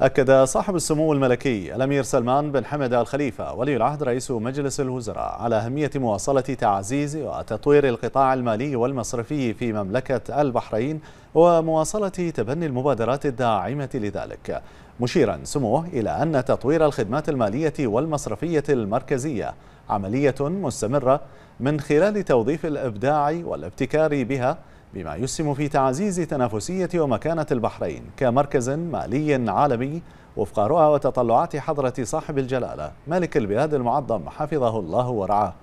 أكد صاحب السمو الملكي الأمير سلمان بن حمد الخليفة ولي العهد رئيس مجلس الوزراء على أهمية مواصلة تعزيز وتطوير القطاع المالي والمصرفي في مملكة البحرين ومواصلة تبني المبادرات الداعمة لذلك مشيرا سموه إلى أن تطوير الخدمات المالية والمصرفية المركزية عملية مستمرة من خلال توظيف الإبداع والابتكار بها بما يسهم في تعزيز تنافسية ومكانة البحرين كمركز مالي عالمي وفق رؤى وتطلعات حضرة صاحب الجلالة ملك البلاد المعظم حفظه الله ورعاه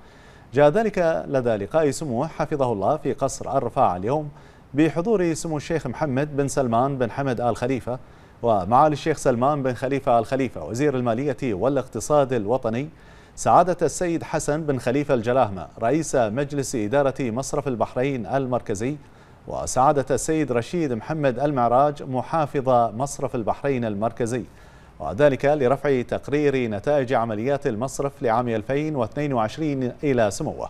جاء ذلك لدى لقاء سموه حفظه الله في قصر الرفاع اليوم بحضور سمو الشيخ محمد بن سلمان بن حمد آل خليفة ومعالي الشيخ سلمان بن خليفة آل خليفة وزير المالية والاقتصاد الوطني سعادة السيد حسن بن خليفة الجلاهمة رئيس مجلس إدارة مصرف البحرين المركزي وسعادة السيد رشيد محمد المعراج محافظ مصرف البحرين المركزي وذلك لرفع تقرير نتائج عمليات المصرف لعام 2022 إلى سموه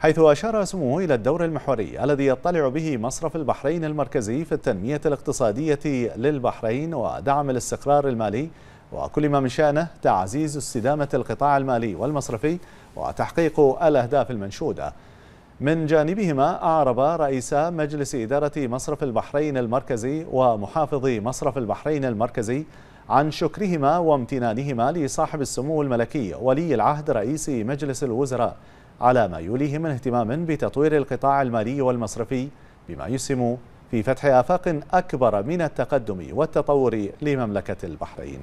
حيث أشار سموه إلى الدور المحوري الذي يطلع به مصرف البحرين المركزي في التنمية الاقتصادية للبحرين ودعم الاستقرار المالي وكل ما من شأنه تعزيز استدامة القطاع المالي والمصرفي وتحقيق الأهداف المنشودة من جانبهما أعرب رئيس مجلس إدارة مصرف البحرين المركزي ومحافظ مصرف البحرين المركزي عن شكرهما وامتنانهما لصاحب السمو الملكي ولي العهد رئيس مجلس الوزراء على ما يوليه من اهتمام بتطوير القطاع المالي والمصرفي بما يسهم في فتح آفاق أكبر من التقدم والتطور لمملكة البحرين